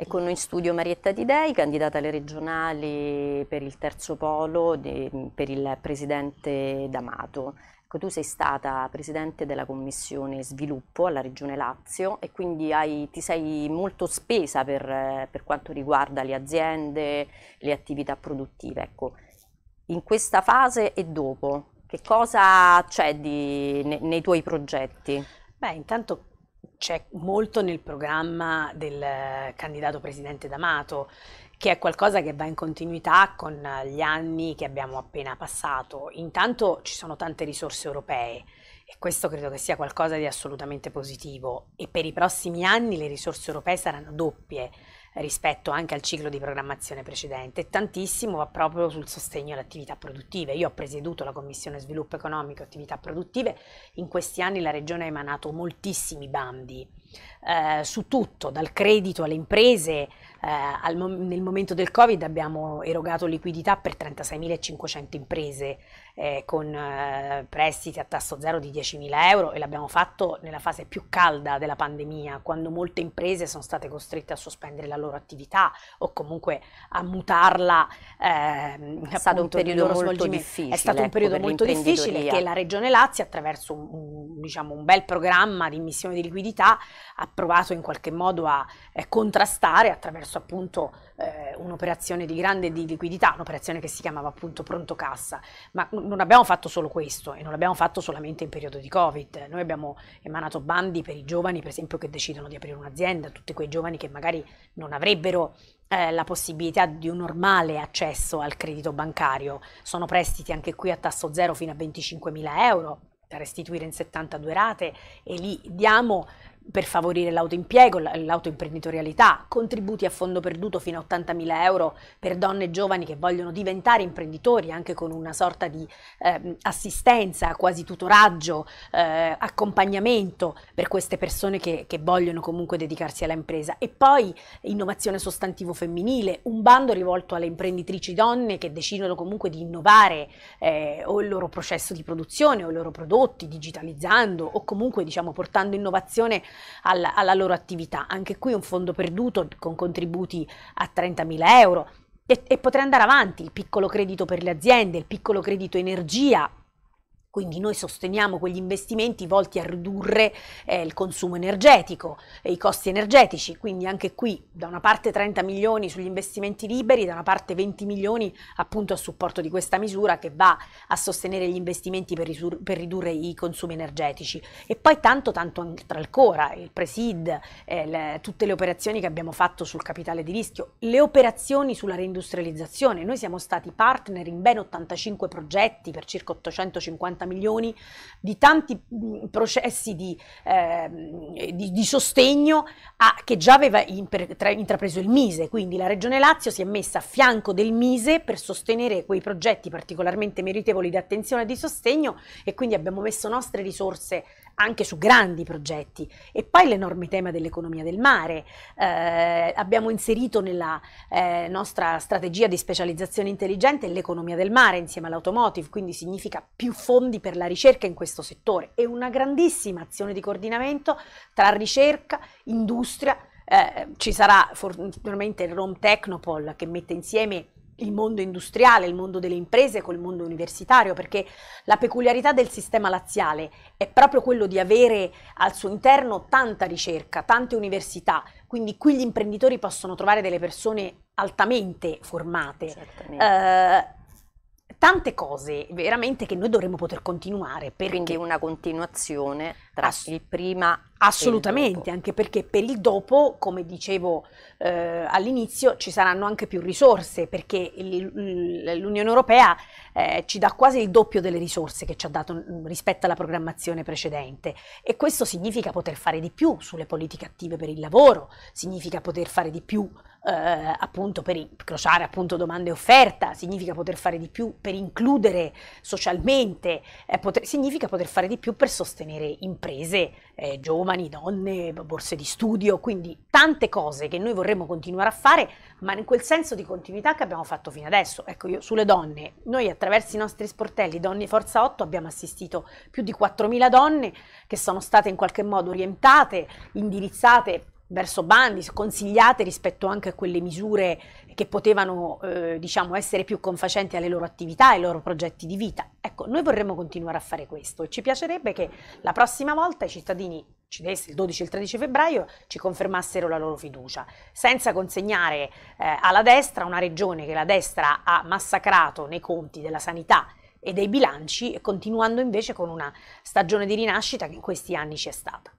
È con noi in studio Marietta Didei, candidata alle regionali per il terzo polo di, per il presidente D'Amato. Ecco, tu sei stata presidente della commissione sviluppo alla regione Lazio e quindi hai, ti sei molto spesa per, per, quanto riguarda le aziende, le attività produttive. Ecco, in questa fase e dopo, che cosa c'è di, ne, nei tuoi progetti? Beh, intanto c'è molto nel programma del candidato presidente D'Amato, che è qualcosa che va in continuità con gli anni che abbiamo appena passato. Intanto ci sono tante risorse europee e questo credo che sia qualcosa di assolutamente positivo e per i prossimi anni le risorse europee saranno doppie rispetto anche al ciclo di programmazione precedente. Tantissimo va proprio sul sostegno alle attività produttive. Io ho presieduto la Commissione Sviluppo Economico e Attività Produttive, in questi anni la Regione ha emanato moltissimi bandi eh, su tutto, dal credito alle imprese, eh, mo- nel momento del Covid abbiamo erogato liquidità per 36.500 imprese eh, con eh, prestiti a tasso zero di 10.000 euro e l'abbiamo fatto nella fase più calda della pandemia, quando molte imprese sono state costrette a sospendere la loro attività o comunque a mutarla. Ehm, è stato un periodo ecco, molto difficile. È stato un periodo ecco, molto difficile che la Regione Lazio attraverso un, un, diciamo, un bel programma di immissione di liquidità ha provato in qualche modo a eh, contrastare attraverso attraverso appunto eh, un'operazione di grande di liquidità, un'operazione che si chiamava appunto pronto cassa, ma non abbiamo fatto solo questo e non l'abbiamo fatto solamente in periodo di Covid, noi abbiamo emanato bandi per i giovani per esempio che decidono di aprire un'azienda, tutti quei giovani che magari non avrebbero eh, la possibilità di un normale accesso al credito bancario, sono prestiti anche qui a tasso zero fino a 25.000 euro da restituire in 72 rate e lì diamo per favorire l'autoimpiego, l'autoimprenditorialità, contributi a fondo perduto fino a 80.000 euro per donne e giovani che vogliono diventare imprenditori anche con una sorta di eh, assistenza, quasi tutoraggio, eh, accompagnamento per queste persone che, che vogliono comunque dedicarsi all'impresa. E poi innovazione sostantivo femminile, un bando rivolto alle imprenditrici donne che decidono comunque di innovare eh, o il loro processo di produzione o i loro prodotti, digitalizzando o comunque diciamo portando innovazione alla, alla loro attività. Anche qui un fondo perduto con contributi a 30.000 euro. E, e potrei andare avanti, il piccolo credito per le aziende, il piccolo credito energia, quindi noi sosteniamo quegli investimenti volti a ridurre eh, il consumo energetico e i costi energetici, quindi anche qui da una parte 30 milioni sugli investimenti liberi, da una parte 20 milioni appunto a supporto di questa misura che va a sostenere gli investimenti per, risur- per ridurre i consumi energetici. E poi tanto tanto tra il Cora, il Presid, eh, le, tutte le operazioni che abbiamo fatto sul capitale di rischio, le operazioni sulla reindustrializzazione. Noi siamo stati partner in ben 85 progetti per circa 850 150 milioni, di tanti mm, processi di, eh, di, di sostegno a, che già aveva intrapreso il Mise, quindi la Regione Lazio si è messa a fianco del Mise per sostenere quei progetti particolarmente meritevoli di attenzione e di sostegno e quindi abbiamo messo nostre risorse anche su grandi progetti. E poi l'enorme tema dell'economia del mare. Eh, abbiamo inserito nella eh, nostra strategia di specializzazione intelligente l'economia del mare insieme all'automotive, quindi significa più fondi per la ricerca in questo settore e una grandissima azione di coordinamento tra ricerca, industria, eh, ci sarà fortunatamente il Rome Technopol che mette insieme il mondo industriale, il mondo delle imprese col mondo universitario, perché la peculiarità del sistema laziale è proprio quello di avere al suo interno tanta ricerca, tante università, quindi qui gli imprenditori possono trovare delle persone altamente formate. Eh, tante cose veramente che noi dovremmo poter continuare. Perché... Quindi una continuazione tra il prima Assolutamente, anche perché per il dopo, come dicevo eh, all'inizio, ci saranno anche più risorse, perché l'Unione Europea eh, ci dà quasi il doppio delle risorse che ci ha dato mm, rispetto alla programmazione precedente e questo significa poter fare di più sulle politiche attive per il lavoro, significa poter fare di più eh, appunto per incrociare appunto domande e offerta, significa poter fare di più per includere socialmente, eh, poter, significa poter fare di più per sostenere imprese imprese, eh, giovani, donne, borse di studio, quindi tante cose che noi vorremmo continuare a fare, ma in quel senso di continuità che abbiamo fatto fino adesso. Ecco, io sulle donne, noi attraverso i nostri sportelli Donne Forza 8 abbiamo assistito più di 4.000 donne che sono state in qualche modo orientate, indirizzate verso bandi sconsigliate rispetto anche a quelle misure che potevano eh, diciamo, essere più confacenti alle loro attività e ai loro progetti di vita. Ecco, noi vorremmo continuare a fare questo e ci piacerebbe che la prossima volta i cittadini cinesi il 12 e il 13 febbraio ci confermassero la loro fiducia, senza consegnare eh, alla destra una regione che la destra ha massacrato nei conti della sanità e dei bilanci, continuando invece con una stagione di rinascita che in questi anni c'è stata.